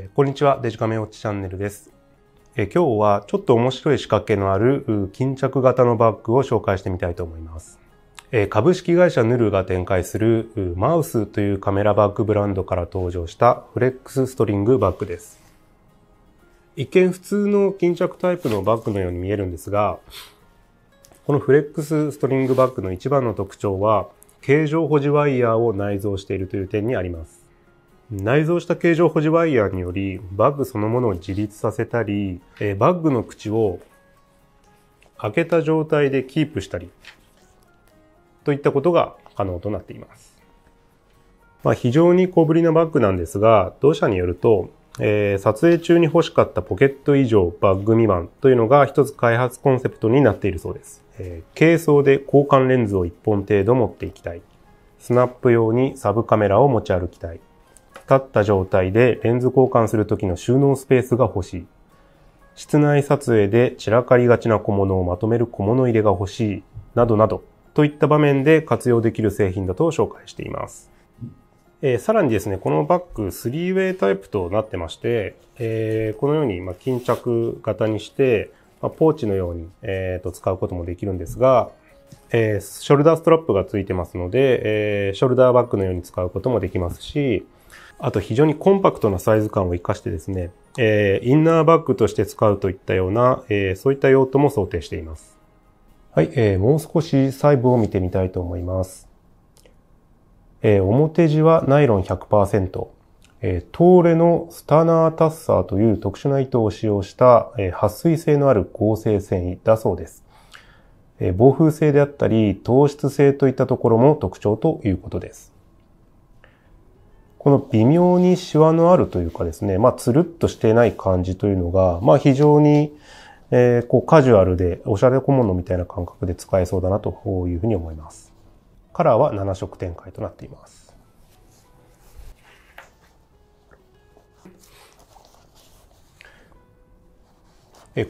えー、こんにちは、デジカメウォッチチャンネルです、えー、今日はちょっと面白い仕掛けのある巾着型のバッグを紹介してみたいと思います。えー、株式会社ヌルが展開するマウスというカメラバッグブランドから登場したフレックスストリングバッグです。一見普通の巾着タイプのバッグのように見えるんですが、このフレックスストリングバッグの一番の特徴は、形状保持ワイヤーを内蔵しているという点にあります。内蔵した形状保持ワイヤーによりバッグそのものを自立させたり、えバッグの口を開けた状態でキープしたりといったことが可能となっています。まあ、非常に小ぶりなバッグなんですが、同社によると、えー、撮影中に欲しかったポケット以上バッグ未満というのが一つ開発コンセプトになっているそうです。えー、軽装で交換レンズを1本程度持っていきたい。スナップ用にサブカメラを持ち歩きたい。立った状態でレンズ交換する時の収納スペースが欲しい。室内撮影で散らかりがちな小物をまとめる小物入れが欲しい。などなど、といった場面で活用できる製品だと紹介しています。えー、さらにですね、このバッグ 3way タイプとなってまして、えー、このように、ま巾着型にして、まポーチのように、えー、と使うこともできるんですが、えー、ショルダーストラップがついてますので、えー、ショルダーバッグのように使うこともできますし、あと非常にコンパクトなサイズ感を活かしてですね、えー、インナーバッグとして使うといったような、えー、そういった用途も想定しています。はい、えー、もう少し細部を見てみたいと思います。えー、表地はナイロン100%、えー、トーレのスタナータッサーという特殊な糸を使用した、えー、撥水性のある合成繊維だそうです。えー、防風性であったり、糖質性といったところも特徴ということです。この微妙にシワのあるというかですね、まあ、つるっとしてない感じというのが、まあ、非常に、えー、こう、カジュアルで、おしゃれ小物みたいな感覚で使えそうだなというふうに思います。カラーは7色展開となっています。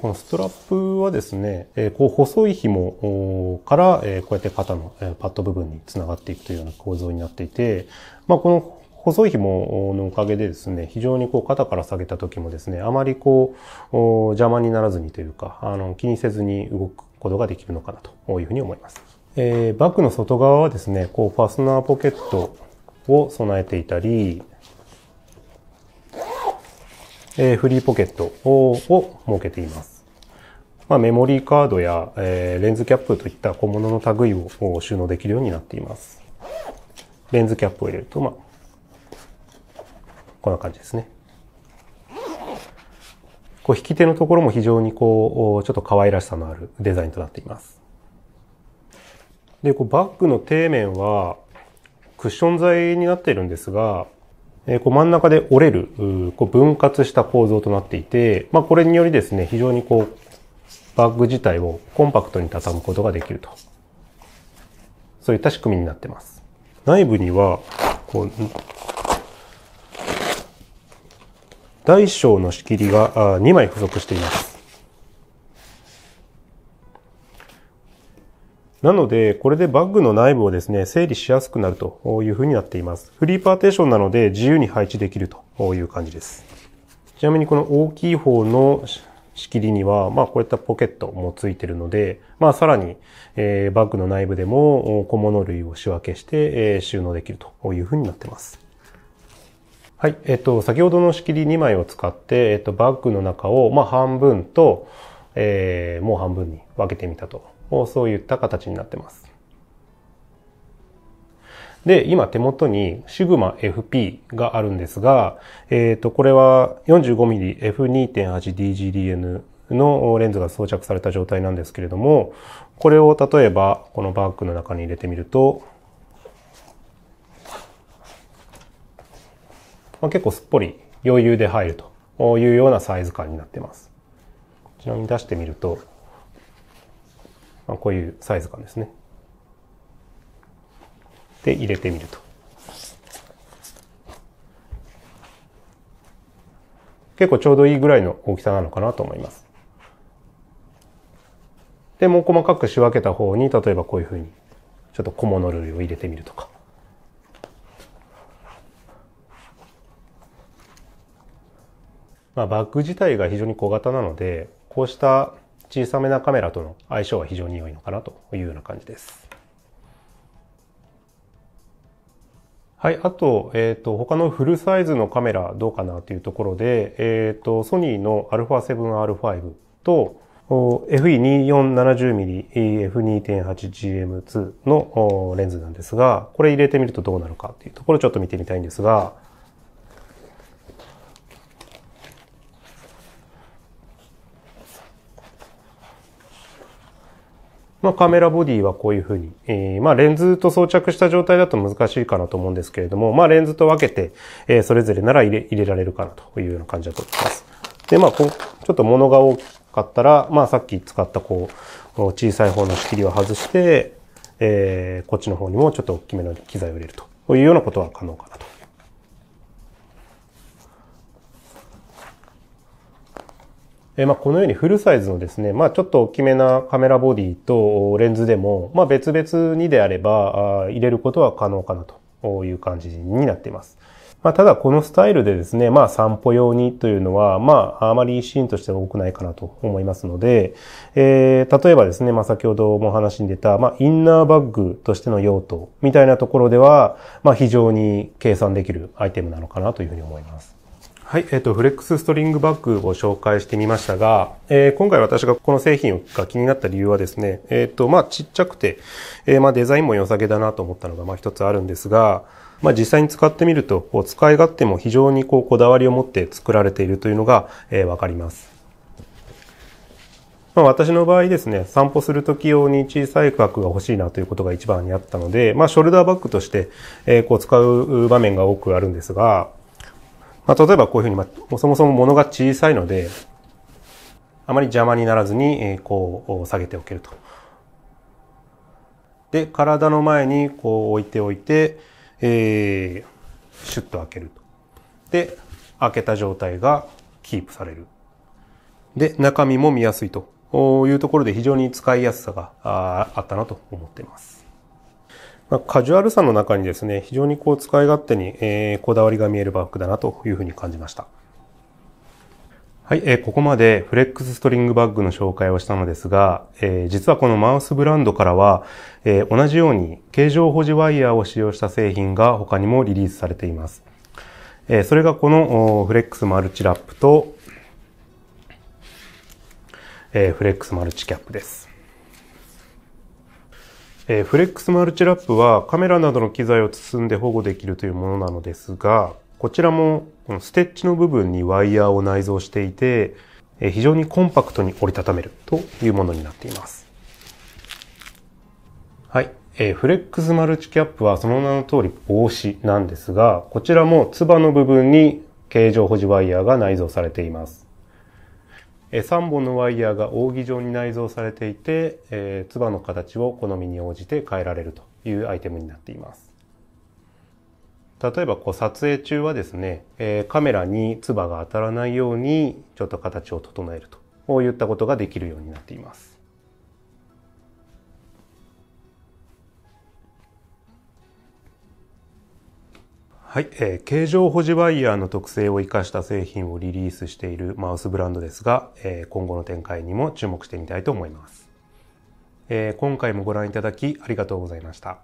このストラップはですね、こう細い紐からこうやって肩のパッド部分につながっていくというような構造になっていて、まあ、この細い紐のおかげでですね、非常にこう肩から下げた時もですね、あまりこう邪魔にならずにというか、あの気にせずに動くことができるのかなというふうに思います。えー、バッグの外側はですね、こうファスナーポケットを備えていたり、えー、フリーポケットを設けています。まあ、メモリーカードや、えー、レンズキャップといった小物の類を収納できるようになっています。レンズキャップを入れると、まあこんな感じですね。こう引き手のところも非常にこう、ちょっと可愛らしさのあるデザインとなっています。で、こうバッグの底面はクッション材になっているんですが、えこう真ん中で折れる、こう分割した構造となっていて、まあこれによりですね、非常にこう、バッグ自体をコンパクトに畳むことができると。そういった仕組みになってます。内部には、こう、大小の仕切りが2枚付属しています。なので、これでバッグの内部をですね、整理しやすくなるというふうになっています。フリーパーテーションなので自由に配置できるという感じです。ちなみにこの大きい方の仕切りには、まあこういったポケットもついてるので、まあさらに、えー、バッグの内部でも小物類を仕分けして、えー、収納できるというふうになっています。はい、えっと、先ほどの仕切り2枚を使って、えっと、バッグの中を、まあ、半分と、えー、もう半分に分けてみたと、そういった形になってます。で、今手元にシグマ FP があるんですが、えっ、ー、と、これは 45mmF2.8DGDN のレンズが装着された状態なんですけれども、これを例えばこのバッグの中に入れてみると、まあ、結構すっぽり余裕で入るというようなサイズ感になってます。ちなみに出してみると、まあ、こういうサイズ感ですね。で、入れてみると。結構ちょうどいいぐらいの大きさなのかなと思います。で、もう細かく仕分けた方に、例えばこういうふうに、ちょっと小物類を入れてみるとか。まあ、バッグ自体が非常に小型なので、こうした小さめなカメラとの相性は非常に良いのかなというような感じです。はい。あと、えっ、ー、と、他のフルサイズのカメラどうかなというところで、えっ、ー、と、ソニーの α7R5 と、FE2470mm F2.8GM2 のレンズなんですが、これ入れてみるとどうなのかっていうところをちょっと見てみたいんですが、まあ、カメラボディはこういうふうに、えー、まあ、レンズと装着した状態だと難しいかなと思うんですけれども、まあ、レンズと分けて、えー、それぞれなら入れ、入れられるかなというような感じだと思います。で、まあ、こう、ちょっと物が大きかったら、まあ、さっき使ったこう、小さい方の仕切りを外して、えー、こっちの方にもちょっと大きめの機材を入れるというようなことは可能かなとえまあ、このようにフルサイズのですね、まあ、ちょっと大きめなカメラボディとレンズでも、まあ、別々にであれば入れることは可能かなという感じになっています。まあ、ただこのスタイルでですね、まあ散歩用にというのは、まああまりシーンとしては多くないかなと思いますので、えー、例えばですね、まあ先ほども話に出た、まあインナーバッグとしての用途みたいなところでは、まあ非常に計算できるアイテムなのかなというふうに思います。はい、えっ、ー、と、フレックスストリングバッグを紹介してみましたが、えー、今回私がこの製品が気になった理由はですね、えっ、ー、と、まあ、ちっちゃくて、えー、まあ、デザインも良さげだなと思ったのが、まあ、一つあるんですが、まあ、実際に使ってみると、こう使い勝手も非常にこう、こだわりを持って作られているというのが、えー、わかります。まあ、私の場合ですね、散歩する時用に小さいバッグが欲しいなということが一番にあったので、まあ、ショルダーバッグとして、えー、こう使う場面が多くあるんですが、まあ、例えばこういうふうに、まあ、そもそも物が小さいので、あまり邪魔にならずに、えー、こう下げておけると。で、体の前にこう置いておいて、えー、シュッと開けると。で、開けた状態がキープされる。で、中身も見やすいというところで非常に使いやすさがあったなと思っています。まあ、カジュアルさの中にですね、非常にこう使い勝手に、えー、こだわりが見えるバッグだなというふうに感じました。はい、えー、ここまでフレックスストリングバッグの紹介をしたのですが、えー、実はこのマウスブランドからは、えー、同じように形状保持ワイヤーを使用した製品が他にもリリースされています。えー、それがこのフレックスマルチラップと、えー、フレックスマルチキャップです。えー、フレックスマルチラップはカメラなどの機材を包んで保護できるというものなのですが、こちらもこのステッチの部分にワイヤーを内蔵していて、えー、非常にコンパクトに折りたためるというものになっています。はい。えー、フレックスマルチキャップはその名の通り帽子なんですが、こちらもツバの部分に形状保持ワイヤーが内蔵されています。え3本のワイヤーが扇状に内蔵されていて、えー、唾の形を好みに応じて変えられるというアイテムになっています例えばこう撮影中はですね、えー、カメラに唾が当たらないようにちょっと形を整えるとこういったことができるようになっていますはい、えー、形状保持ワイヤーの特性を生かした製品をリリースしているマウスブランドですが、えー、今後の展開にも注目してみたいと思います、えー、今回もご覧いただきありがとうございました。